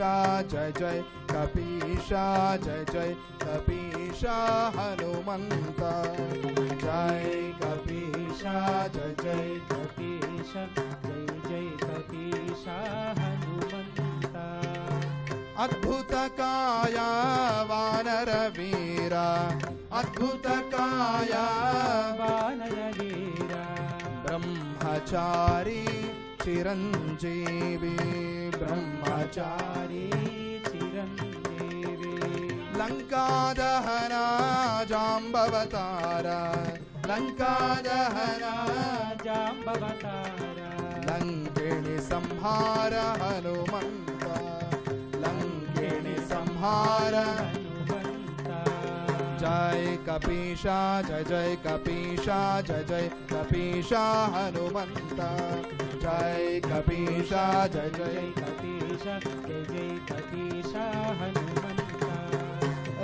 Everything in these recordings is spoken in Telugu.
जय जय कपिशा जय जय कपीशा हनुमन्ता जय कपिशा जय जय जकीश जय जय कपीशा हनुमन्ता अद्भुतकाया वानरवीरा अद्भुतकाया वानरवीरा ब्रह्मचारी चिरञ्जीवे ब्रह्मचारी चिरञ्जीवे लङ्कादह राजाम्बवतारा लङ्कादह राजाम्बवता लङ्किणि संहार हनुमन्त लङ्किणि संहार मन्ता जय कपीशा जय जय कपीशा जय जय कपीशा हनुमन्ता जय कपीशा जय जय कपीशा जय जय कपीशा हनुमंता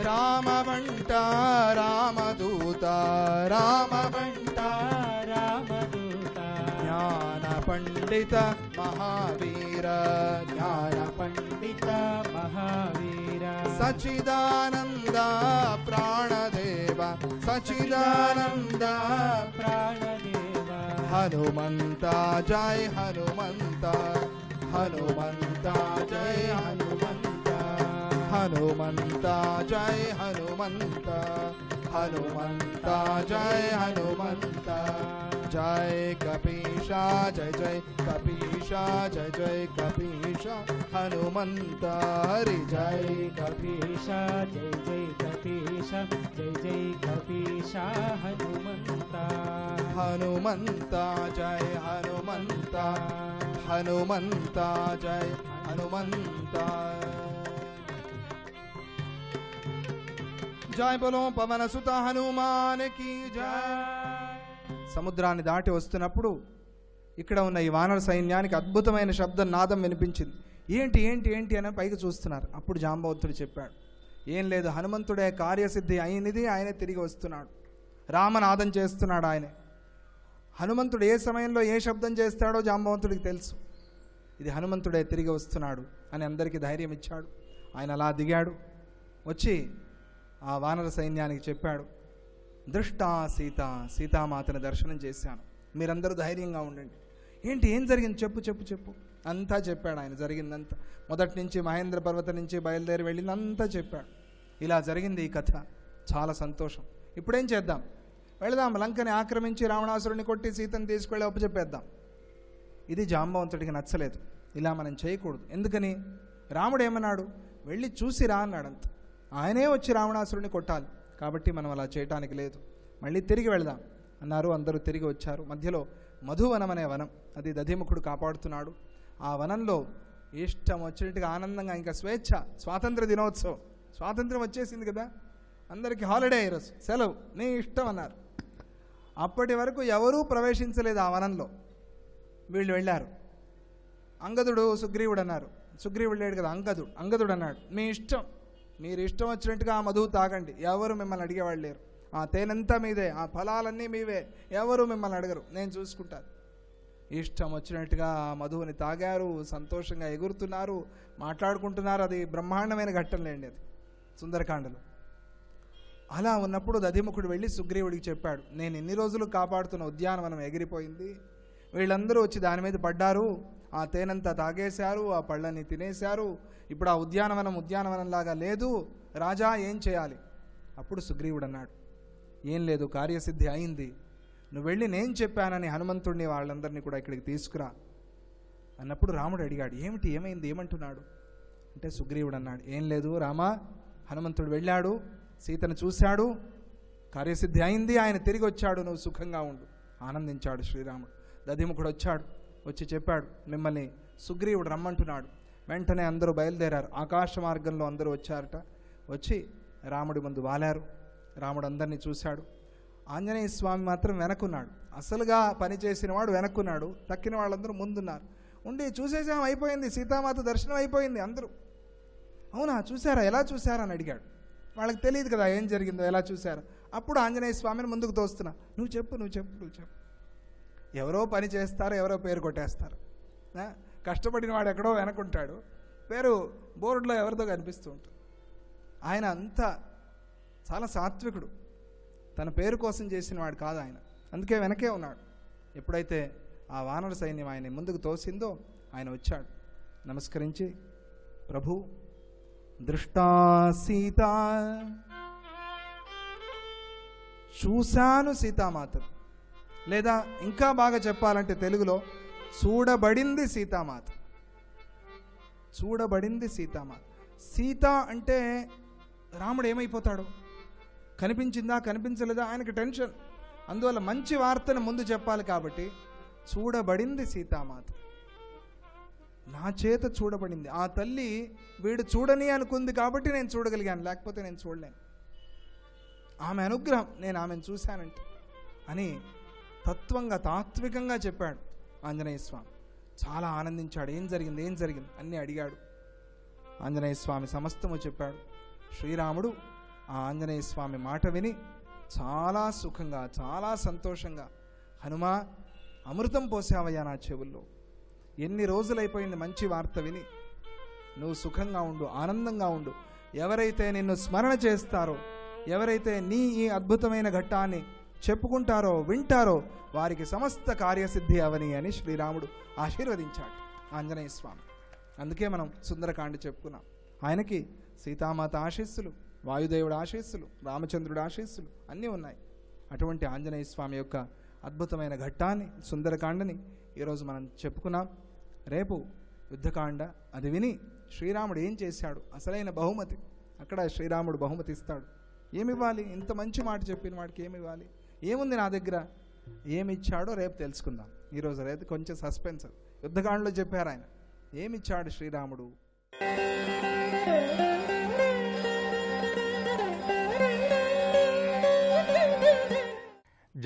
राम बंटा रामदूता राम बंटा रामदूता ज्ञान पंडित महावीर ज्ञान पंडित Mahavir Sachidanand प्राणदेव Sachidanand Hanumanta Jai Hanumanta Hanumanta Jai Hanumanta Hanumanta जय कपीशा जय जय कपीशा जय जय कपीशा हनुमंत हरि जय कपीशा जय जय कपीशा जय जय कपीशा हनुमंता हनुमंता जय हनुमंता हनुमंता जय हनुमंता जय बोलो पवन सुता हनुमान की जय సముద్రాన్ని దాటి వస్తున్నప్పుడు ఇక్కడ ఉన్న ఈ వానర సైన్యానికి అద్భుతమైన శబ్దం నాదం వినిపించింది ఏంటి ఏంటి ఏంటి అని పైకి చూస్తున్నారు అప్పుడు జాంబవతుడు చెప్పాడు ఏం లేదు హనుమంతుడే కార్యసిద్ధి అయినది ఆయనే తిరిగి వస్తున్నాడు రామనాదం చేస్తున్నాడు ఆయనే హనుమంతుడు ఏ సమయంలో ఏ శబ్దం చేస్తాడో జాంబవంతుడికి తెలుసు ఇది హనుమంతుడే తిరిగి వస్తున్నాడు అని అందరికీ ధైర్యం ఇచ్చాడు ఆయన అలా దిగాడు వచ్చి ఆ వానర సైన్యానికి చెప్పాడు దృష్టా సీత సీతామాతను దర్శనం చేశాను మీరందరూ ధైర్యంగా ఉండండి ఏంటి ఏం జరిగింది చెప్పు చెప్పు చెప్పు అంతా చెప్పాడు ఆయన జరిగిందంతా మొదటి నుంచి మహేంద్ర పర్వతం నుంచి బయలుదేరి వెళ్ళిందంతా చెప్పాడు ఇలా జరిగింది ఈ కథ చాలా సంతోషం ఇప్పుడేం చేద్దాం వెళదాం లంకని ఆక్రమించి రావణాసురుని కొట్టి సీతను తీసుకెళ్ళి ఒప్పచెప్పేద్దాం ఇది జాంబవంతుడికి నచ్చలేదు ఇలా మనం చేయకూడదు ఎందుకని రాముడు ఏమన్నాడు వెళ్ళి చూసి రా అన్నాడంత ఆయనే వచ్చి రావణాసురుని కొట్టాలి కాబట్టి మనం అలా చేయటానికి లేదు మళ్ళీ తిరిగి వెళదాం అన్నారు అందరూ తిరిగి వచ్చారు మధ్యలో మధువనం అనే వనం అది దధిముఖుడు కాపాడుతున్నాడు ఆ వనంలో ఇష్టం వచ్చినట్టుగా ఆనందంగా ఇంకా స్వేచ్ఛ స్వాతంత్ర దినోత్సవం స్వాతంత్రం వచ్చేసింది కదా అందరికీ హాలిడే ఈరోజు సెలవు నీ ఇష్టం అన్నారు అప్పటి వరకు ఎవరూ ప్రవేశించలేదు ఆ వనంలో వీళ్ళు వెళ్ళారు అంగదుడు సుగ్రీవుడు అన్నారు సుగ్రీవుడు లేడు కదా అంగదుడు అంగదుడు అన్నాడు మీ ఇష్టం మీరు ఇష్టం వచ్చినట్టుగా ఆ మధువు తాగండి ఎవరు మిమ్మల్ని అడిగేవాళ్ళు లేరు ఆ తేనెంతా మీదే ఆ ఫలాలన్నీ మీవే ఎవరు మిమ్మల్ని అడగరు నేను చూసుకుంటాను ఇష్టం వచ్చినట్టుగా ఆ మధువుని తాగారు సంతోషంగా ఎగురుతున్నారు మాట్లాడుకుంటున్నారు అది బ్రహ్మాండమైన ఘట్టం లేండి అది సుందరకాండలో అలా ఉన్నప్పుడు దధిముఖుడు వెళ్ళి సుగ్రీవుడికి చెప్పాడు నేను ఎన్ని రోజులు కాపాడుతున్న ఉద్యానవనం ఎగిరిపోయింది వీళ్ళందరూ వచ్చి దాని మీద పడ్డారు ఆ తేనంతా తాగేశారు ఆ పళ్ళని తినేశారు ఇప్పుడు ఆ ఉద్యానవనం ఉద్యానవనంలాగా లేదు రాజా ఏం చేయాలి అప్పుడు సుగ్రీవుడు అన్నాడు ఏం లేదు కార్యసిద్ధి అయింది నువ్వు వెళ్ళి నేను చెప్పానని హనుమంతుడిని వాళ్ళందరినీ కూడా ఇక్కడికి తీసుకురా అన్నప్పుడు రాముడు అడిగాడు ఏమిటి ఏమైంది ఏమంటున్నాడు అంటే సుగ్రీవుడు అన్నాడు ఏం లేదు రామా హనుమంతుడు వెళ్ళాడు సీతను చూశాడు కార్యసిద్ధి అయింది ఆయన తిరిగి వచ్చాడు నువ్వు సుఖంగా ఉండు ఆనందించాడు శ్రీరాముడు దధిముఖుడు వచ్చాడు వచ్చి చెప్పాడు మిమ్మల్ని సుగ్రీవుడు రమ్మంటున్నాడు వెంటనే అందరూ బయలుదేరారు ఆకాశ మార్గంలో అందరూ వచ్చారట వచ్చి రాముడి ముందు వాలారు రాముడు అందరినీ చూశాడు ఆంజనేయ స్వామి మాత్రం వెనక్కున్నాడు అసలుగా పనిచేసిన వాడు వెనక్కున్నాడు తక్కిన వాళ్ళందరూ ముందున్నారు ఉండి చూసేసాం అయిపోయింది సీతామాత దర్శనం అయిపోయింది అందరూ అవునా చూసారా ఎలా చూసారా అని అడిగాడు వాళ్ళకి తెలియదు కదా ఏం జరిగిందో ఎలా చూసారా అప్పుడు ఆంజనేయ స్వామిని ముందుకు తోస్తున్నా నువ్వు చెప్పు నువ్వు చెప్పు నువ్వు చెప్పు ఎవరో పని చేస్తారు ఎవరో పేరు కొట్టేస్తారు కష్టపడిన వాడు ఎక్కడో వెనకుంటాడు పేరు బోర్డులో ఎవరితో కనిపిస్తూ ఉంటుంది ఆయన అంత చాలా సాత్వికుడు తన పేరు కోసం చేసిన వాడు కాదు ఆయన అందుకే వెనకే ఉన్నాడు ఎప్పుడైతే ఆ వానర సైన్యం ఆయన ముందుకు తోసిందో ఆయన వచ్చాడు నమస్కరించి ప్రభు దృష్టా సీత చూశాను సీతామాతను లేదా ఇంకా బాగా చెప్పాలంటే తెలుగులో చూడబడింది సీతామాత చూడబడింది సీతామాత సీత అంటే రాముడు ఏమైపోతాడు కనిపించిందా కనిపించలేదా ఆయనకు టెన్షన్ అందువల్ల మంచి వార్తను ముందు చెప్పాలి కాబట్టి చూడబడింది సీతామాత నా చేత చూడబడింది ఆ తల్లి వీడు చూడని అనుకుంది కాబట్టి నేను చూడగలిగాను లేకపోతే నేను చూడలేను ఆమె అనుగ్రహం నేను ఆమెను చూశానంటే అని తత్వంగా తాత్వికంగా చెప్పాడు ఆంజనేయ స్వామి చాలా ఆనందించాడు ఏం జరిగింది ఏం జరిగింది అన్నీ అడిగాడు ఆంజనేయ స్వామి సమస్తము చెప్పాడు శ్రీరాముడు ఆ ఆంజనేయ స్వామి మాట విని చాలా సుఖంగా చాలా సంతోషంగా హనుమా అమృతం పోసావయ్యా నా చెవుల్లో ఎన్ని రోజులైపోయింది మంచి వార్త విని నువ్వు సుఖంగా ఉండు ఆనందంగా ఉండు ఎవరైతే నిన్ను స్మరణ చేస్తారో ఎవరైతే నీ ఈ అద్భుతమైన ఘట్టాన్ని చెప్పుకుంటారో వింటారో వారికి సమస్త కార్యసిద్ధి అవని అని శ్రీరాముడు ఆశీర్వదించాడు ఆంజనేయ స్వామి అందుకే మనం సుందరకాండ చెప్పుకున్నాం ఆయనకి సీతామాత ఆశీస్సులు వాయుదేవుడు ఆశీస్సులు రామచంద్రుడు ఆశీస్సులు అన్నీ ఉన్నాయి అటువంటి ఆంజనేయ స్వామి యొక్క అద్భుతమైన ఘట్టాన్ని సుందరకాండని ఈరోజు మనం చెప్పుకున్నాం రేపు యుద్ధకాండ అది విని శ్రీరాముడు ఏం చేశాడు అసలైన బహుమతి అక్కడ శ్రీరాముడు బహుమతి ఇస్తాడు ఏమివ్వాలి ఇంత మంచి మాట చెప్పిన వాడికి ఏమివ్వాలి ఏముంది నా దగ్గర ఏమిచ్చాడో రేపు తెలుసుకుందాం ఈరోజు రేపు కొంచెం సస్పెన్స్ యుద్ధకాండలో చెప్పారు ఆయన ఏమిచ్చాడు శ్రీరాముడు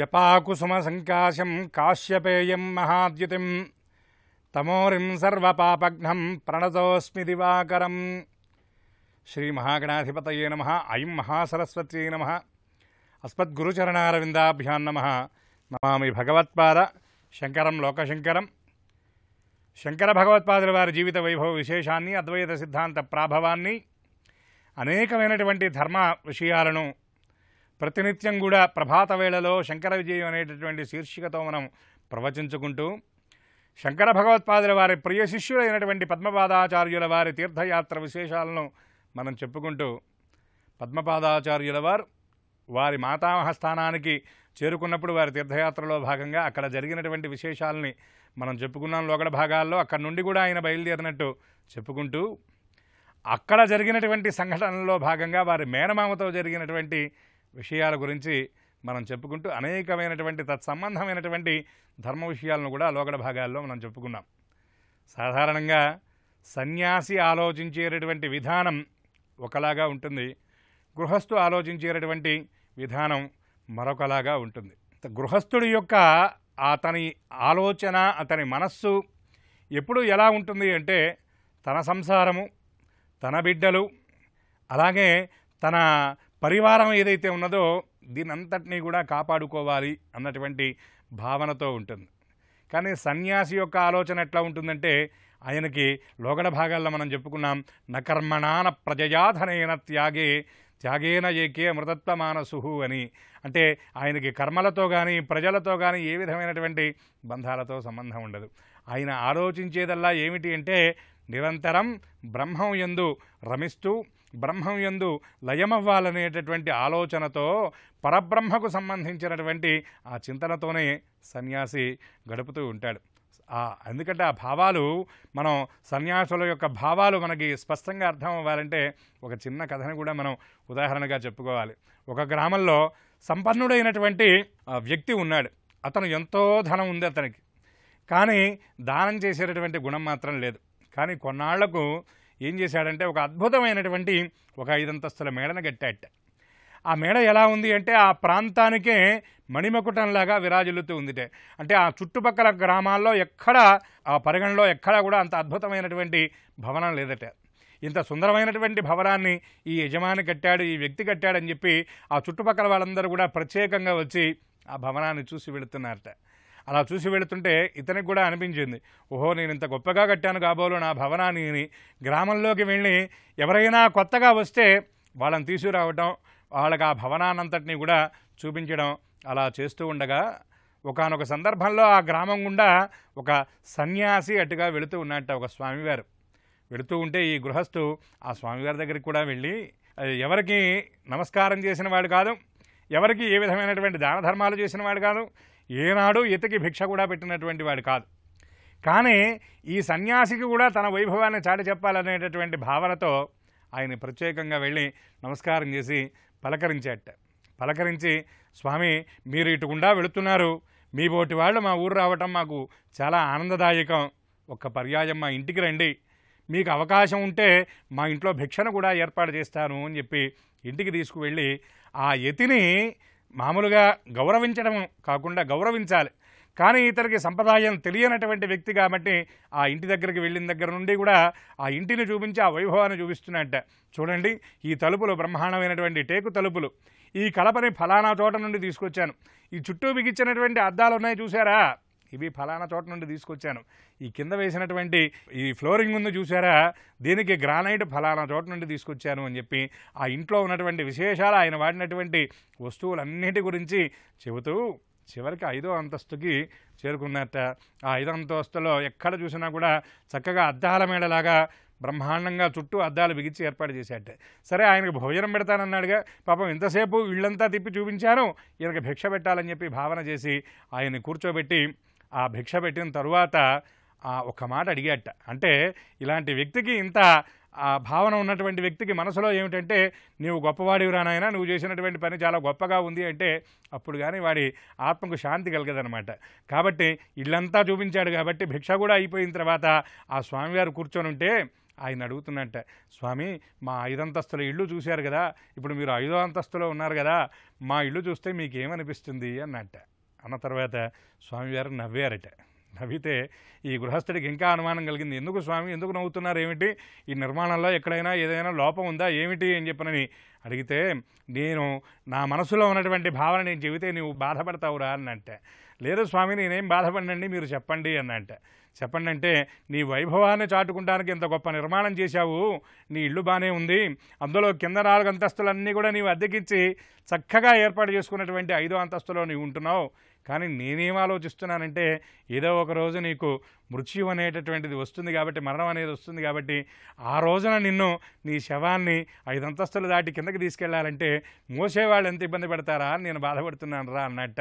జపాకుసుమసంకాశం కాశ్యపేయం మహాద్యుతిం తమోరిం సర్వపాపఘ్నం ప్రణతోస్మి దివాకరం శ్రీ మహాగణాధిపతయే నమ అయం మహాసరస్వతీ నమ అస్మద్గురుచరణారవిందాభ్యాం నమ నమామి భగవత్పాద శంకరం లోకశంకరం శంకర భగవత్పాదుల వారి జీవిత వైభవ విశేషాన్ని అద్వైత సిద్ధాంత ప్రాభవాన్ని అనేకమైనటువంటి ధర్మ విషయాలను ప్రతినిత్యం కూడా ప్రభాత వేళలో శంకర విజయం అనేటటువంటి శీర్షికతో మనం ప్రవచించుకుంటూ శంకర భగవత్పాదుల వారి ప్రియ శిష్యులైనటువంటి పద్మపాదాచార్యుల వారి తీర్థయాత్ర విశేషాలను మనం చెప్పుకుంటూ పద్మపాదాచార్యుల వారు వారి మాతామహ స్థానానికి చేరుకున్నప్పుడు వారి తీర్థయాత్రలో భాగంగా అక్కడ జరిగినటువంటి విశేషాలని మనం చెప్పుకున్నాం లోకడ భాగాల్లో అక్కడ నుండి కూడా ఆయన బయలుదేరినట్టు చెప్పుకుంటూ అక్కడ జరిగినటువంటి సంఘటనలో భాగంగా వారి మేనమామతో జరిగినటువంటి విషయాల గురించి మనం చెప్పుకుంటూ అనేకమైనటువంటి తత్సంబంధమైనటువంటి ధర్మ విషయాలను కూడా లోకడ భాగాల్లో మనం చెప్పుకున్నాం సాధారణంగా సన్యాసి ఆలోచించేటటువంటి విధానం ఒకలాగా ఉంటుంది గృహస్థు ఆలోచించేటటువంటి విధానం మరొకలాగా ఉంటుంది గృహస్థుడి యొక్క అతని ఆలోచన అతని మనస్సు ఎప్పుడు ఎలా ఉంటుంది అంటే తన సంసారము తన బిడ్డలు అలాగే తన పరివారం ఏదైతే ఉన్నదో దీనంతటినీ కూడా కాపాడుకోవాలి అన్నటువంటి భావనతో ఉంటుంది కానీ సన్యాసి యొక్క ఆలోచన ఎట్లా ఉంటుందంటే ఆయనకి లోగడ భాగాల్లో మనం చెప్పుకున్నాం నకర్మణాన ప్రజయాధనైన త్యాగే త్యాగేన ఏకే మృతత్వ మానసుహు అని అంటే ఆయనకి కర్మలతో కానీ ప్రజలతో కానీ ఏ విధమైనటువంటి బంధాలతో సంబంధం ఉండదు ఆయన ఆలోచించేదల్లా ఏమిటి అంటే నిరంతరం బ్రహ్మం ఎందు రమిస్తూ బ్రహ్మం ఎందు లయమవ్వాలనేటటువంటి ఆలోచనతో పరబ్రహ్మకు సంబంధించినటువంటి ఆ చింతనతోనే సన్యాసి గడుపుతూ ఉంటాడు ఎందుకంటే ఆ భావాలు మనం సన్యాసుల యొక్క భావాలు మనకి స్పష్టంగా అర్థం అవ్వాలంటే ఒక చిన్న కథను కూడా మనం ఉదాహరణగా చెప్పుకోవాలి ఒక గ్రామంలో సంపన్నుడైనటువంటి వ్యక్తి ఉన్నాడు అతను ఎంతో ధనం ఉంది అతనికి కానీ దానం చేసేటటువంటి గుణం మాత్రం లేదు కానీ కొన్నాళ్లకు ఏం చేశాడంటే ఒక అద్భుతమైనటువంటి ఒక ఐదంతస్తుల మేళన కట్టాట ఆ మేడ ఎలా ఉంది అంటే ఆ ప్రాంతానికే మణిమకుటంలాగా విరాజిల్లుతూ ఉందిటే అంటే ఆ చుట్టుపక్కల గ్రామాల్లో ఎక్కడ ఆ పరిగణలో ఎక్కడా కూడా అంత అద్భుతమైనటువంటి భవనం లేదట ఇంత సుందరమైనటువంటి భవనాన్ని ఈ యజమాని కట్టాడు ఈ వ్యక్తి కట్టాడని చెప్పి ఆ చుట్టుపక్కల వాళ్ళందరూ కూడా ప్రత్యేకంగా వచ్చి ఆ భవనాన్ని చూసి వెళుతున్నారట అలా చూసి వెళుతుంటే ఇతనికి కూడా అనిపించింది ఓహో నేను ఇంత గొప్పగా కట్టాను కాబోలు నా భవనాన్ని గ్రామంలోకి వెళ్ళి ఎవరైనా కొత్తగా వస్తే వాళ్ళని తీసుకురావటం వాళ్ళకి ఆ భవనాన్నంతటినీ కూడా చూపించడం అలా చేస్తూ ఉండగా ఒకనొక సందర్భంలో ఆ గ్రామం గుండా ఒక సన్యాసి అటుగా వెళుతూ ఉన్నట్ట ఒక స్వామివారు వెళుతూ ఉంటే ఈ గృహస్థు ఆ స్వామివారి దగ్గరికి కూడా వెళ్ళి ఎవరికి నమస్కారం చేసిన వాడు కాదు ఎవరికి ఏ విధమైనటువంటి దాన ధర్మాలు చేసిన వాడు కాదు ఏనాడు ఇతకి భిక్ష కూడా పెట్టినటువంటి వాడు కాదు కానీ ఈ సన్యాసికి కూడా తన వైభవాన్ని చాటి చెప్పాలనేటటువంటి భావనతో ఆయన ప్రత్యేకంగా వెళ్ళి నమస్కారం చేసి పలకరించేట పలకరించి స్వామి మీరు ఇటుకుండా వెళుతున్నారు మీ బోటి వాళ్ళు మా ఊరు రావటం మాకు చాలా ఆనందదాయకం ఒక్క పర్యాయం మా ఇంటికి రండి మీకు అవకాశం ఉంటే మా ఇంట్లో భిక్షను కూడా ఏర్పాటు చేస్తాను అని చెప్పి ఇంటికి తీసుకువెళ్ళి ఆ యతిని మామూలుగా గౌరవించడం కాకుండా గౌరవించాలి కానీ ఇతనికి సంప్రదాయం తెలియనటువంటి వ్యక్తి కాబట్టి ఆ ఇంటి దగ్గరికి వెళ్ళిన దగ్గర నుండి కూడా ఆ ఇంటిని చూపించి ఆ వైభవాన్ని చూపిస్తున్నట్ట చూడండి ఈ తలుపులు బ్రహ్మాండమైనటువంటి టేకు తలుపులు ఈ కలపని ఫలానా చోట నుండి తీసుకొచ్చాను ఈ చుట్టూ బిగించినటువంటి అద్దాలు ఉన్నాయి చూసారా ఇవి ఫలానా చోట నుండి తీసుకొచ్చాను ఈ కింద వేసినటువంటి ఈ ఫ్లోరింగ్ ఉంది చూసారా దీనికి గ్రానైట్ ఫలానా చోట నుండి తీసుకొచ్చాను అని చెప్పి ఆ ఇంట్లో ఉన్నటువంటి విశేషాలు ఆయన వాడినటువంటి వస్తువులన్నిటి గురించి చెబుతూ చివరికి ఐదో అంతస్తుకి చేరుకున్నట్ట ఆ ఐదో అంతస్తులో ఎక్కడ చూసినా కూడా చక్కగా అద్దాల మేడలాగా బ్రహ్మాండంగా చుట్టూ అద్దాలు బిగించి ఏర్పాటు చేశాట సరే ఆయనకు భోజనం పెడతానన్నాడుగా పాపం ఇంతసేపు వీళ్ళంతా తిప్పి చూపించాను ఈయనకు భిక్ష పెట్టాలని చెప్పి భావన చేసి ఆయన్ని కూర్చోబెట్టి ఆ భిక్ష పెట్టిన తరువాత ఒక మాట అడిగాట అంటే ఇలాంటి వ్యక్తికి ఇంత ఆ భావన ఉన్నటువంటి వ్యక్తికి మనసులో ఏమిటంటే నువ్వు గొప్పవాడివిరా నాయన నువ్వు చేసినటువంటి పని చాలా గొప్పగా ఉంది అంటే అప్పుడు కానీ వాడి ఆత్మకు శాంతి కలగదనమాట కాబట్టి ఇల్లంతా చూపించాడు కాబట్టి భిక్ష కూడా అయిపోయిన తర్వాత ఆ స్వామివారు కూర్చొని ఉంటే ఆయన అడుగుతున్నట్ట స్వామి మా ఐదంతస్తుల ఇల్లు చూశారు కదా ఇప్పుడు మీరు ఐదో అంతస్తులో ఉన్నారు కదా మా ఇల్లు చూస్తే మీకేమనిపిస్తుంది అన్నట్ట అన్న తర్వాత స్వామివారు నవ్వారట నవ్వితే ఈ గృహస్థుడికి ఇంకా అనుమానం కలిగింది ఎందుకు స్వామి ఎందుకు నవ్వుతున్నారు ఏమిటి ఈ నిర్మాణంలో ఎక్కడైనా ఏదైనా లోపం ఉందా ఏమిటి అని చెప్పనని అడిగితే నేను నా మనసులో ఉన్నటువంటి భావన నేను చెబితే నువ్వు బాధపడతావురా అని అంటే లేదు స్వామి నేనేం బాధపడినండి మీరు చెప్పండి అని అంటే చెప్పండి అంటే నీ వైభవాన్ని చాటుకుంటానికి ఇంత గొప్ప నిర్మాణం చేశావు నీ ఇల్లు బాగానే ఉంది అందులో కింద నాలుగు అంతస్తులన్నీ కూడా నీవు అద్దెకిచ్చి చక్కగా ఏర్పాటు చేసుకున్నటువంటి ఐదో అంతస్తులో నీవు ఉంటున్నావు కానీ నేనేం ఆలోచిస్తున్నానంటే ఏదో ఒక రోజు నీకు మృత్యు అనేటటువంటిది వస్తుంది కాబట్టి మరణం అనేది వస్తుంది కాబట్టి ఆ రోజున నిన్ను నీ శవాన్ని ఐదు అంతస్తులు దాటి కిందకి తీసుకెళ్లాలంటే మోసేవాళ్ళు ఎంత ఇబ్బంది పడతారా నేను బాధపడుతున్నాను రా అన్నట్ట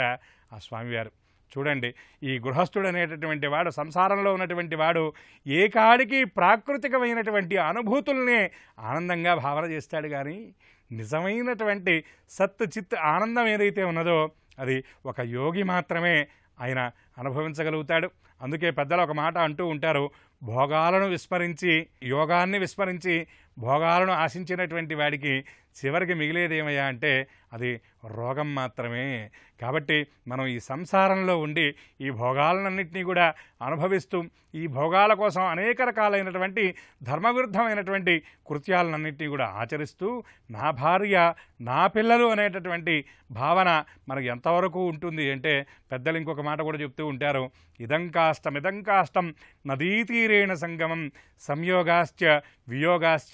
ఆ స్వామివారు చూడండి ఈ గృహస్థుడు అనేటటువంటి వాడు సంసారంలో ఉన్నటువంటి వాడు ఏ కాడికి ప్రాకృతికమైనటువంటి అనుభూతుల్నే ఆనందంగా భావన చేస్తాడు కానీ నిజమైనటువంటి సత్తు చిత్ ఆనందం ఏదైతే ఉన్నదో అది ఒక యోగి మాత్రమే ఆయన అనుభవించగలుగుతాడు అందుకే పెద్దలు ఒక మాట అంటూ ఉంటారు భోగాలను విస్మరించి యోగాన్ని విస్మరించి భోగాలను ఆశించినటువంటి వాడికి చివరికి ఏమయ్యా అంటే అది రోగం మాత్రమే కాబట్టి మనం ఈ సంసారంలో ఉండి ఈ భోగాలన్నింటినీ కూడా అనుభవిస్తూ ఈ భోగాల కోసం అనేక రకాలైనటువంటి ధర్మవిరుద్ధమైనటువంటి కృత్యాలన్నింటినీ కూడా ఆచరిస్తూ నా భార్య నా పిల్లలు అనేటటువంటి భావన మనకు ఎంతవరకు ఉంటుంది అంటే పెద్దలు ఇంకొక మాట కూడా చెప్తూ ఉంటారు ఇదం కాష్టం ఇదం కాష్టం నదీతీరేణ సంగమం సంయోగాశ్చ వియోగాశ్చ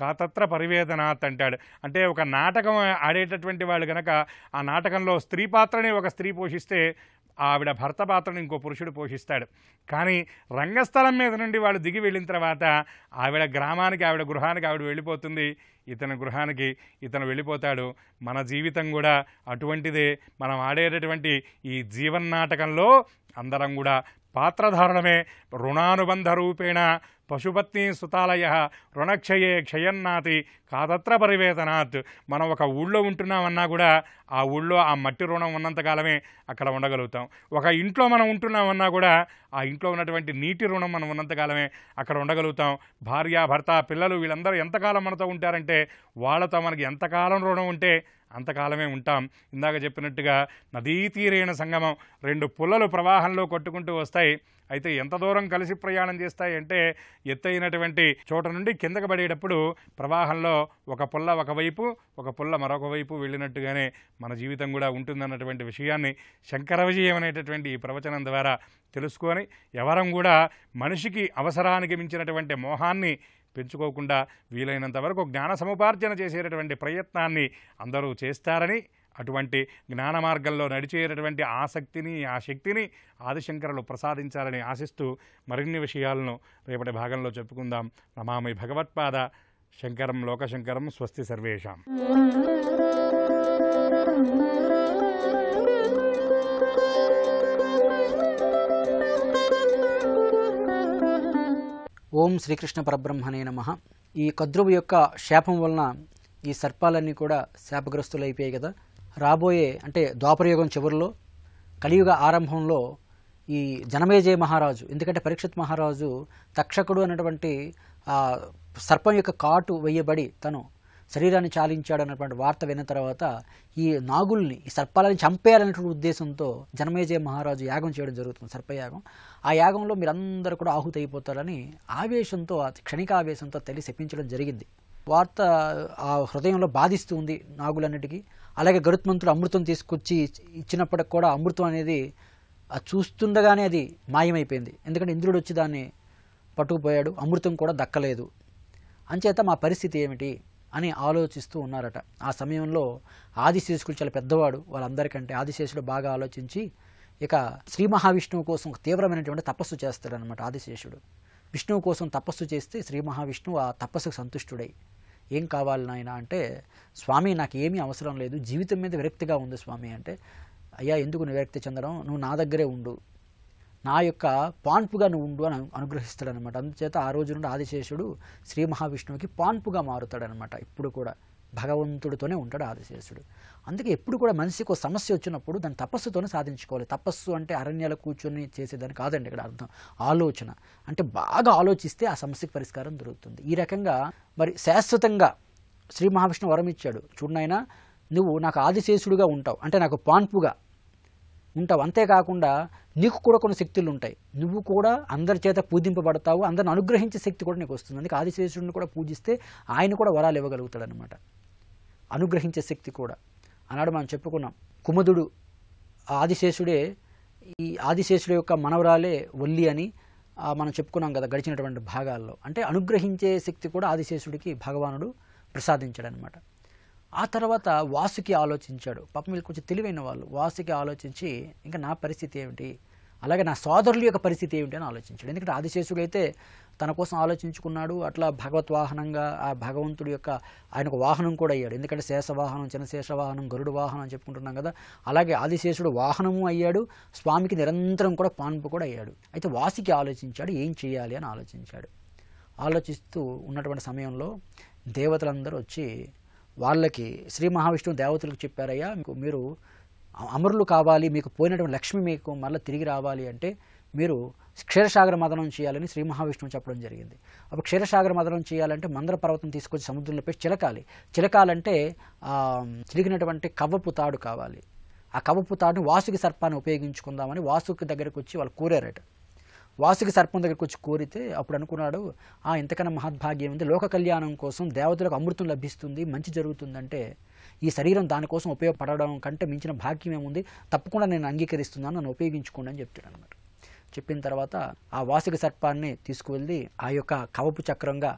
కాతత్ర పరివేదనాథ్ అంటాడు అంటే ఒక నాటకం ఆడేటటువంటి వాళ్ళు కనుక ఆ నాటకంలో స్త్రీ పాత్రని ఒక స్త్రీ పోషిస్తే ఆవిడ భర్త పాత్రను ఇంకో పురుషుడు పోషిస్తాడు కానీ రంగస్థలం మీద నుండి వాళ్ళు దిగి వెళ్ళిన తర్వాత ఆవిడ గ్రామానికి ఆవిడ గృహానికి ఆవిడ వెళ్ళిపోతుంది ఇతని గృహానికి ఇతను వెళ్ళిపోతాడు మన జీవితం కూడా అటువంటిదే మనం ఆడేటటువంటి ఈ జీవన్నాటకంలో అందరం కూడా పాత్రధారణమే రుణానుబంధ రూపేణ పశుపత్ని సుతాలయ రుణక్షయే క్షయన్నాతి కాదత్ర పరివేదనాత్ మనం ఒక ఊళ్ళో ఉంటున్నామన్నా కూడా ఆ ఊళ్ళో ఆ మట్టి రుణం ఉన్నంతకాలమే అక్కడ ఉండగలుగుతాం ఒక ఇంట్లో మనం ఉంటున్నామన్నా కూడా ఆ ఇంట్లో ఉన్నటువంటి నీటి రుణం మనం ఉన్నంతకాలమే అక్కడ ఉండగలుగుతాం భార్య భర్త పిల్లలు వీళ్ళందరూ ఎంతకాలం మనతో ఉంటారంటే వాళ్ళతో మనకి ఎంతకాలం రుణం ఉంటే అంతకాలమే ఉంటాం ఇందాక చెప్పినట్టుగా నదీ తీరైన సంగమం రెండు పుల్లలు ప్రవాహంలో కొట్టుకుంటూ వస్తాయి అయితే ఎంత దూరం కలిసి ప్రయాణం చేస్తాయి అంటే ఎత్తైనటువంటి చోట నుండి కిందకు పడేటప్పుడు ప్రవాహంలో ఒక పుల్ల ఒకవైపు ఒక పుల్ల మరొక వైపు వెళ్ళినట్టుగానే మన జీవితం కూడా ఉంటుందన్నటువంటి విషయాన్ని శంకర విజయం అనేటటువంటి ఈ ప్రవచనం ద్వారా తెలుసుకొని ఎవరం కూడా మనిషికి అవసరానికి మించినటువంటి మోహాన్ని పెంచుకోకుండా వీలైనంత వరకు జ్ఞాన సముపార్జన చేసేటటువంటి ప్రయత్నాన్ని అందరూ చేస్తారని అటువంటి జ్ఞాన మార్గంలో నడిచేటటువంటి ఆసక్తిని ఆ శక్తిని ఆదిశంకరులు ప్రసాదించాలని ఆశిస్తూ మరిన్ని విషయాలను రేపటి భాగంలో చెప్పుకుందాం నమామి భగవత్పాద శంకరం లోకశంకరం స్వస్తి సర్వేషాం ఓం శ్రీకృష్ణ పరబ్రహ్మనే నమ ఈ కద్రువు యొక్క శాపం వలన ఈ సర్పాలన్నీ కూడా శాపగ్రస్తులైపోయాయి కదా రాబోయే అంటే ద్వాపరయుగం చివరిలో కలియుగ ఆరంభంలో ఈ జనమేజయ మహారాజు ఎందుకంటే పరీక్షిత్ మహారాజు తక్షకుడు అనేటువంటి సర్పం యొక్క కాటు వేయబడి తను శరీరాన్ని చాలించాడు అన్నటువంటి వార్త విన్న తర్వాత ఈ నాగుల్ని ఈ సర్పాలని చంపేయాలనేటువంటి ఉద్దేశంతో జనమేజయ మహారాజు యాగం చేయడం జరుగుతుంది సర్పయాగం ఆ యాగంలో మీరందరూ కూడా ఆహుతి అయిపోతారని ఆవేశంతో క్షణిక ఆవేశంతో తల్లి శపించడం జరిగింది వార్త ఆ హృదయంలో బాధిస్తూ ఉంది నాగులన్నిటికీ అలాగే గరుత్మంతుడు అమృతం తీసుకొచ్చి ఇచ్చినప్పటికి కూడా అమృతం అనేది చూస్తుండగానే అది మాయమైపోయింది ఎందుకంటే ఇంద్రుడు వచ్చి దాన్ని పట్టుకుపోయాడు అమృతం కూడా దక్కలేదు అంచేత మా పరిస్థితి ఏమిటి అని ఆలోచిస్తూ ఉన్నారట ఆ సమయంలో ఆదిశేషుడు చాలా పెద్దవాడు వాళ్ళందరికంటే ఆదిశేషుడు బాగా ఆలోచించి ఇక శ్రీ మహావిష్ణువు కోసం తీవ్రమైనటువంటి తపస్సు చేస్తాడనమాట ఆదిశేషుడు విష్ణువు కోసం తపస్సు చేస్తే శ్రీ మహావిష్ణువు ఆ తపస్సుకు సంతుష్టుడై ఏం కావాలి నాయన అంటే స్వామి నాకు ఏమీ అవసరం లేదు జీవితం మీద విరక్తిగా ఉంది స్వామి అంటే అయ్యా ఎందుకు నువ్వు విరక్తి చెందడం నువ్వు నా దగ్గరే ఉండు నా యొక్క పాన్పుగా నువ్వు ఉండు అని అనుగ్రహిస్తాడనమాట అందుచేత ఆ రోజు నుండి ఆదిశేషుడు శ్రీ మహావిష్ణువుకి పాన్పుగా మారుతాడనమాట ఇప్పుడు కూడా భగవంతుడితోనే ఉంటాడు ఆదిశేషుడు అందుకే ఎప్పుడు కూడా మనిషికి ఒక సమస్య వచ్చినప్పుడు దాన్ని తపస్సుతోనే సాధించుకోవాలి తపస్సు అంటే అరణ్యాలు కూర్చొని చేసేదని కాదండి ఇక్కడ అర్థం ఆలోచన అంటే బాగా ఆలోచిస్తే ఆ సమస్యకు పరిష్కారం దొరుకుతుంది ఈ రకంగా మరి శాశ్వతంగా శ్రీ మహావిష్ణువు వరం ఇచ్చాడు చూడనైనా నువ్వు నాకు ఆదిశేషుడుగా ఉంటావు అంటే నాకు పాన్పుగా ఉంటావు అంతేకాకుండా నీకు కూడా కొన్ని శక్తులు ఉంటాయి నువ్వు కూడా అందరి చేత పూజింపబడతావు అందరిని అనుగ్రహించే శక్తి కూడా నీకు వస్తుంది అందుకే ఆదిశేషుడిని కూడా పూజిస్తే ఆయన కూడా వరాలు ఇవ్వగలుగుతాడు అనమాట అనుగ్రహించే శక్తి కూడా అన్నాడు మనం చెప్పుకున్నాం కుముదుడు ఆదిశేషుడే ఈ ఆదిశేషుడు యొక్క మనవరాలే ఒల్లి అని మనం చెప్పుకున్నాం కదా గడిచినటువంటి భాగాల్లో అంటే అనుగ్రహించే శక్తి కూడా ఆదిశేషుడికి భగవానుడు ప్రసాదించాడనమాట ఆ తర్వాత వాసుకి ఆలోచించాడు పాపం వీళ్ళు కొంచెం తెలివైన వాళ్ళు వాసుకి ఆలోచించి ఇంకా నా పరిస్థితి ఏమిటి అలాగే నా సోదరుల యొక్క పరిస్థితి ఏమిటి అని ఆలోచించాడు ఎందుకంటే ఆదిశేషుడు అయితే తన కోసం ఆలోచించుకున్నాడు అట్లా భగవత్ వాహనంగా ఆ భగవంతుడి యొక్క ఆయనకు వాహనం కూడా అయ్యాడు ఎందుకంటే శేష వాహనం చిన్నశేష వాహనం గరుడు వాహనం అని చెప్పుకుంటున్నాం కదా అలాగే ఆదిశేషుడు వాహనము అయ్యాడు స్వామికి నిరంతరం కూడా పాన్పు కూడా అయ్యాడు అయితే వాసికి ఆలోచించాడు ఏం చేయాలి అని ఆలోచించాడు ఆలోచిస్తూ ఉన్నటువంటి సమయంలో దేవతలందరూ వచ్చి వాళ్ళకి శ్రీ మహావిష్ణువు దేవతలకు చెప్పారయ్యా మీకు మీరు అమరులు కావాలి మీకు పోయినటువంటి లక్ష్మి మీకు మళ్ళీ తిరిగి రావాలి అంటే మీరు క్షీరసాగర మదనం చేయాలని శ్రీ మహావిష్ణువు చెప్పడం జరిగింది అప్పుడు క్షీరసాగర మదనం చేయాలంటే మందర పర్వతం తీసుకొచ్చి సముద్రంలోపై చిలకాలి చిలకాలంటే చిరిగినటువంటి కవ్వపు తాడు కావాలి ఆ కవ్వపు తాడుని వాసుకి సర్పాన్ని ఉపయోగించుకుందామని వాసుకి దగ్గరకు వచ్చి వాళ్ళు కూరారట వాసుకి సర్పం దగ్గరకు వచ్చి కోరితే అప్పుడు అనుకున్నాడు ఆ ఇంతకన్నా మహద్భాగ్యం ఉంది లోక కళ్యాణం కోసం దేవతలకు అమృతం లభిస్తుంది మంచి జరుగుతుందంటే ఈ శరీరం దానికోసం ఉపయోగపడడం కంటే మించిన భాగ్యం ఏముంది తప్పకుండా నేను అంగీకరిస్తున్నాను నన్ను ఉపయోగించుకోండి అని చెప్తాడు అనమాట చెప్పిన తర్వాత ఆ వాసుక సర్పాన్ని తీసుకువెళ్ళి ఆ యొక్క కవపు చక్రంగా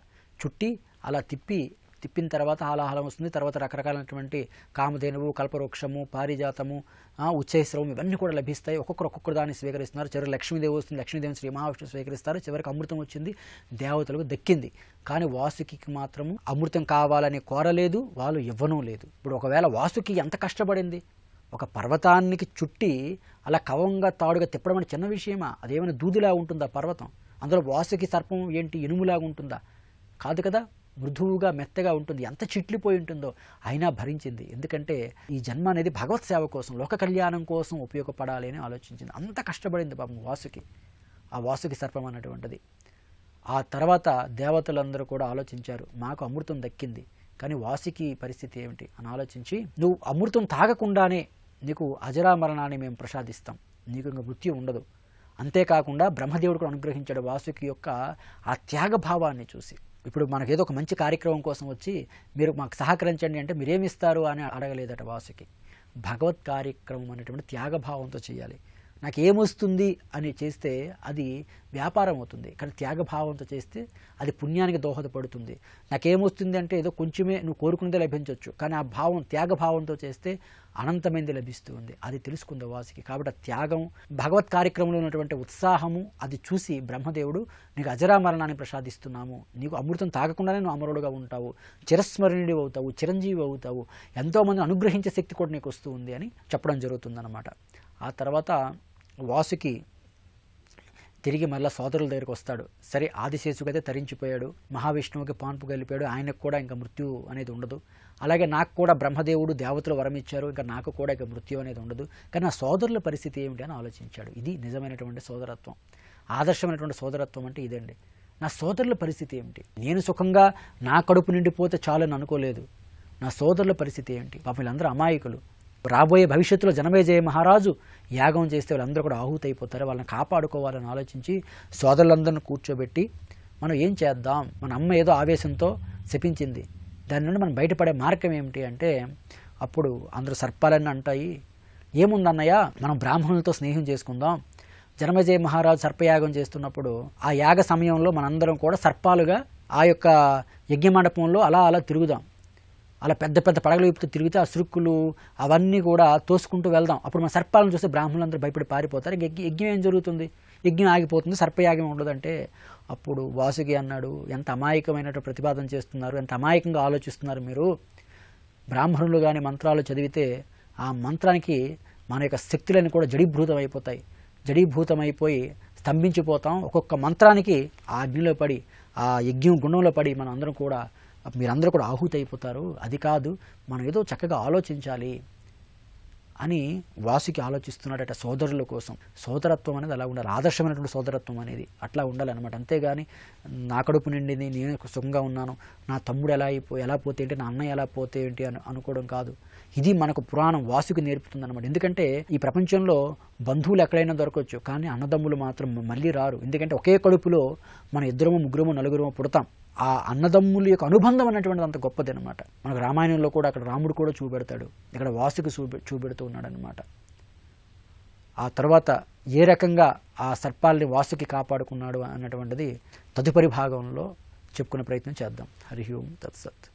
చుట్టి అలా తిప్పి తిప్పిన తర్వాత హాలాహలం వస్తుంది తర్వాత రకరకాలైనటువంటి కామధేనువు కల్పవృక్షము పారిజాతము ఉచ్చైశ్రవం ఇవన్నీ కూడా లభిస్తాయి ఒక్కొక్కరు ఒక్కొక్కరు దాన్ని స్వీకరిస్తున్నారు చివరి లక్ష్మీదేవి వస్తుంది లక్ష్మీదేవి శ్రీ మహావిష్ణువు స్వీకరిస్తారు చివరికి అమృతం వచ్చింది దేవతలకు దక్కింది కానీ వాసుకి మాత్రము అమృతం కావాలని కోరలేదు వాళ్ళు ఇవ్వను లేదు ఇప్పుడు ఒకవేళ వాసుకి ఎంత కష్టపడింది ఒక పర్వతానికి చుట్టి అలా కవంగా తాడుగా తిప్పడం చిన్న విషయమా అదేమైనా దూదిలా ఉంటుందా పర్వతం అందులో వాసుకి సర్పం ఏంటి ఇనుములాగా ఉంటుందా కాదు కదా మృదువుగా మెత్తగా ఉంటుంది ఎంత చిట్లిపోయి ఉంటుందో అయినా భరించింది ఎందుకంటే ఈ జన్మ అనేది భగవత్ సేవ కోసం లోక కళ్యాణం కోసం ఉపయోగపడాలి అని ఆలోచించింది అంత కష్టపడింది పాపం వాసుకి ఆ వాసుకి సర్పం అన్నటువంటిది ఆ తర్వాత దేవతలందరూ కూడా ఆలోచించారు మాకు అమృతం దక్కింది కానీ వాసుకి పరిస్థితి ఏమిటి అని ఆలోచించి నువ్వు అమృతం తాగకుండానే నీకు అజరామరణాన్ని మేము ప్రసాదిస్తాం నీకు ఇంకా మృత్యు ఉండదు అంతేకాకుండా బ్రహ్మదేవుడు కూడా అనుగ్రహించాడు వాసుకి యొక్క ఆ త్యాగభావాన్ని చూసి ఇప్పుడు మనకు ఏదో ఒక మంచి కార్యక్రమం కోసం వచ్చి మీరు మాకు సహకరించండి అంటే మీరేమిస్తారు అని అడగలేదట వాసుకి భగవత్ కార్యక్రమం అనేటువంటి త్యాగభావంతో చేయాలి నాకేమొస్తుంది అని చేస్తే అది వ్యాపారం అవుతుంది కానీ త్యాగభావంతో చేస్తే అది పుణ్యానికి దోహదపడుతుంది నాకేమొస్తుంది అంటే ఏదో కొంచెమే నువ్వు కోరుకునేది లభించవచ్చు కానీ ఆ భావం త్యాగభావంతో చేస్తే అనంతమైనది లభిస్తుంది అది తెలుసుకుంది వాసికి కాబట్టి త్యాగం భగవత్ కార్యక్రమంలో ఉన్నటువంటి ఉత్సాహము అది చూసి బ్రహ్మదేవుడు నీకు అజరామరణాన్ని ప్రసాదిస్తున్నాము నీకు అమృతం తాగకుండానే నువ్వు అమరుడుగా ఉంటావు చిరస్మరణీయుడు అవుతావు చిరంజీవి అవుతావు ఎంతోమంది అనుగ్రహించే శక్తి కూడా నీకు వస్తుంది అని చెప్పడం జరుగుతుందన్నమాట ఆ తర్వాత వాసుకి తిరిగి మళ్ళీ సోదరుల దగ్గరికి వస్తాడు సరే ఆదిశేషుకైతే తరించిపోయాడు మహావిష్ణువుకి పాన్పు కలిపాడు ఆయనకు కూడా ఇంకా మృత్యు అనేది ఉండదు అలాగే నాకు కూడా బ్రహ్మదేవుడు దేవతలు వరం ఇచ్చారు ఇంకా నాకు కూడా ఇక మృత్యు అనేది ఉండదు కానీ నా సోదరుల పరిస్థితి ఏమిటి అని ఆలోచించాడు ఇది నిజమైనటువంటి సోదరత్వం ఆదర్శమైనటువంటి సోదరత్వం అంటే ఇదండి నా సోదరుల పరిస్థితి ఏమిటి నేను సుఖంగా నా కడుపు నిండిపోతే చాలని అనుకోలేదు నా సోదరుల పరిస్థితి ఏమిటి పాపం వీళ్ళందరూ అమాయకులు రాబోయే భవిష్యత్తులో జనమేజయ మహారాజు యాగం చేస్తే వాళ్ళందరూ కూడా ఆహుతైపోతారు వాళ్ళని కాపాడుకోవాలని ఆలోచించి సోదరులందరిని కూర్చోబెట్టి మనం ఏం చేద్దాం మన అమ్మ ఏదో ఆవేశంతో శపించింది దాని నుండి మనం బయటపడే మార్గం ఏమిటి అంటే అప్పుడు అందరూ సర్పాలన్నీ అంటాయి ఏముందన్నయ్య మనం బ్రాహ్మణులతో స్నేహం చేసుకుందాం జనమజయ మహారాజు సర్పయాగం చేస్తున్నప్పుడు ఆ యాగ సమయంలో మనందరం కూడా సర్పాలుగా ఆ యొక్క యజ్ఞమండపంలో అలా అలా తిరుగుదాం అలా పెద్ద పెద్ద పడగలు వైపుతో తిరిగితే ఆ సురుక్కులు అవన్నీ కూడా తోసుకుంటూ వెళ్దాం అప్పుడు మన సర్పాలను చూస్తే బ్రాహ్మణులందరూ భయపడి పారిపోతారు యజ్ఞ యజ్ఞం ఏం జరుగుతుంది యజ్ఞం ఆగిపోతుంది సర్పయాగం ఉండదంటే అప్పుడు వాసుకి అన్నాడు ఎంత అమాయకమైనట్టు ప్రతిపాదన చేస్తున్నారు ఎంత అమాయకంగా ఆలోచిస్తున్నారు మీరు బ్రాహ్మణులు కానీ మంత్రాలు చదివితే ఆ మంత్రానికి మన యొక్క శక్తులన్నీ కూడా జడీభూతం అయిపోతాయి జడీభూతమైపోయి స్తంభించిపోతాం ఒక్కొక్క మంత్రానికి ఆ అగ్నిలో పడి ఆ యజ్ఞం గుణంలో పడి మనం అందరం కూడా మీరందరూ కూడా ఆహుతి అయిపోతారు అది కాదు మనం ఏదో చక్కగా ఆలోచించాలి అని వాసుకి ఆలోచిస్తున్నాడట సోదరుల కోసం సోదరత్వం అనేది అలా ఉండాలి ఆదర్శమైనటువంటి సోదరత్వం అనేది అట్లా ఉండాలన్నమాట అంతేగాని నా కడుపు నిండింది నేను సుఖంగా ఉన్నాను నా తమ్ముడు ఎలా అయిపో ఎలా పోతే ఏంటి నా అన్నయ్య ఎలా పోతే ఏంటి అని అనుకోవడం కాదు ఇది మనకు పురాణం వాసుకి నేర్పుతుంది అనమాట ఎందుకంటే ఈ ప్రపంచంలో బంధువులు ఎక్కడైనా దొరకవచ్చు కానీ అన్నదమ్ములు మాత్రం మళ్ళీ రారు ఎందుకంటే ఒకే కడుపులో మన ఇద్దరము ముగ్గురము నలుగురము పుడతాం ఆ అన్నదమ్ముల యొక్క అనుబంధం అనేటువంటిది అంత గొప్పది అనమాట మనకు రామాయణంలో కూడా అక్కడ రాముడు కూడా చూపెడతాడు ఇక్కడ వాసుకి చూపె చూపెడుతూ అనమాట ఆ తర్వాత ఏ రకంగా ఆ సర్పాల్ని వాసుకి కాపాడుకున్నాడు అన్నటువంటిది తదుపరి భాగంలో చెప్పుకునే ప్రయత్నం చేద్దాం హరి ఓం తత్సత్